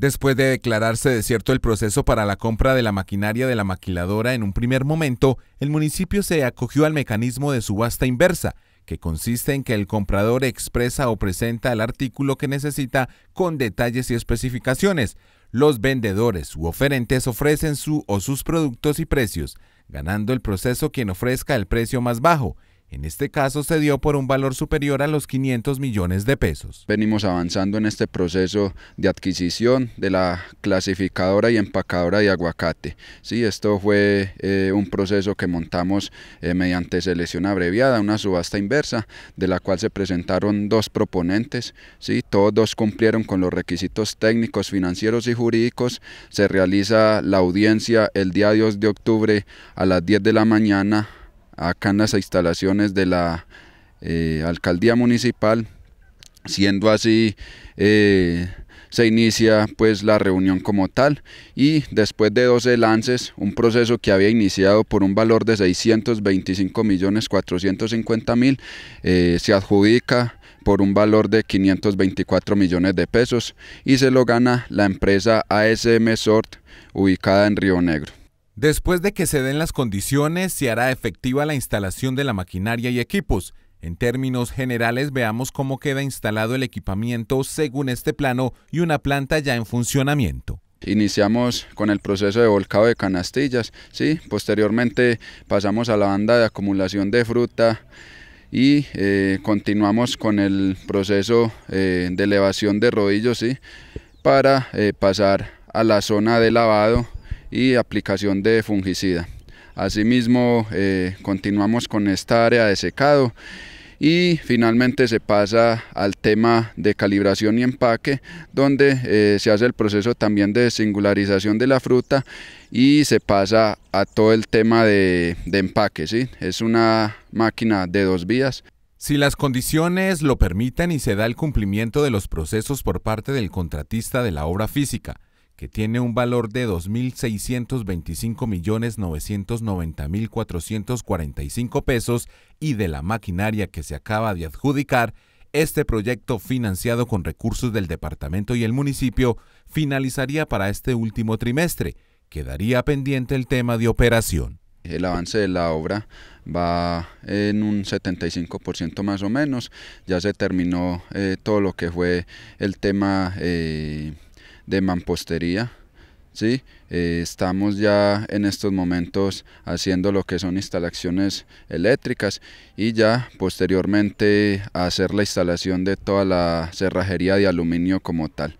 Después de declararse desierto el proceso para la compra de la maquinaria de la maquiladora en un primer momento, el municipio se acogió al mecanismo de subasta inversa, que consiste en que el comprador expresa o presenta el artículo que necesita con detalles y especificaciones. Los vendedores u oferentes ofrecen su o sus productos y precios, ganando el proceso quien ofrezca el precio más bajo. En este caso se dio por un valor superior a los 500 millones de pesos. Venimos avanzando en este proceso de adquisición de la clasificadora y empacadora de aguacate. Sí, esto fue eh, un proceso que montamos eh, mediante selección abreviada, una subasta inversa, de la cual se presentaron dos proponentes. Sí, todos cumplieron con los requisitos técnicos, financieros y jurídicos. Se realiza la audiencia el día 2 de octubre a las 10 de la mañana acá en las instalaciones de la eh, alcaldía municipal. Siendo así, eh, se inicia pues la reunión como tal y después de 12 lances, un proceso que había iniciado por un valor de 625 millones 450 mil, eh, se adjudica por un valor de 524 millones de pesos y se lo gana la empresa ASM Sort ubicada en Río Negro. Después de que se den las condiciones, se hará efectiva la instalación de la maquinaria y equipos. En términos generales, veamos cómo queda instalado el equipamiento según este plano y una planta ya en funcionamiento. Iniciamos con el proceso de volcado de canastillas, ¿sí? posteriormente pasamos a la banda de acumulación de fruta y eh, continuamos con el proceso eh, de elevación de rodillos para eh, pasar a la zona de lavado y aplicación de fungicida. Asimismo, eh, continuamos con esta área de secado y finalmente se pasa al tema de calibración y empaque donde eh, se hace el proceso también de singularización de la fruta y se pasa a todo el tema de, empaque ¿sí? es una máquina de dos vías si las condiciones lo permiten y se da el cumplimiento de los procesos por parte del contratista de la obra física que tiene un valor de 2.625.990.445 pesos y de la maquinaria que se acaba de adjudicar, este proyecto financiado con recursos del departamento y el municipio finalizaría para este último trimestre. Quedaría pendiente el tema de operación. El avance de la obra va en un 75% más o menos. Ya se terminó eh, todo lo que fue el tema... Eh, de mampostería. ¿sí? Eh, estamos ya en estos momentos haciendo lo que son instalaciones eléctricas y ya posteriormente hacer la instalación de toda la cerrajería de aluminio como tal.